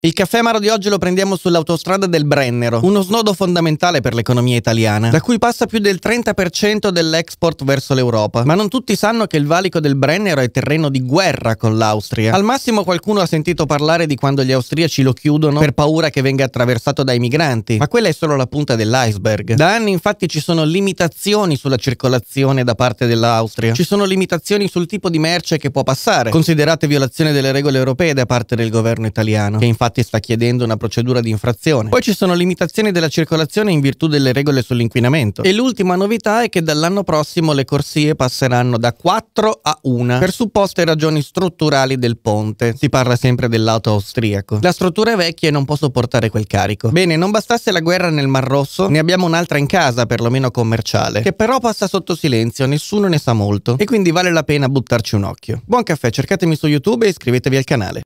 Il caffè amaro di oggi lo prendiamo sull'autostrada del Brennero, uno snodo fondamentale per l'economia italiana, da cui passa più del 30% dell'export verso l'Europa. Ma non tutti sanno che il valico del Brennero è terreno di guerra con l'Austria. Al massimo qualcuno ha sentito parlare di quando gli austriaci lo chiudono per paura che venga attraversato dai migranti, ma quella è solo la punta dell'iceberg. Da anni infatti ci sono limitazioni sulla circolazione da parte dell'Austria, ci sono limitazioni sul tipo di merce che può passare, considerate violazione delle regole europee da parte del governo italiano, che infatti infatti sta chiedendo una procedura di infrazione. Poi ci sono limitazioni della circolazione in virtù delle regole sull'inquinamento. E l'ultima novità è che dall'anno prossimo le corsie passeranno da 4 a 1 per supposte ragioni strutturali del ponte. Si parla sempre dell'auto austriaco. La struttura è vecchia e non può sopportare quel carico. Bene, non bastasse la guerra nel Mar Rosso, ne abbiamo un'altra in casa, perlomeno commerciale, che però passa sotto silenzio, nessuno ne sa molto e quindi vale la pena buttarci un occhio. Buon caffè, cercatemi su YouTube e iscrivetevi al canale.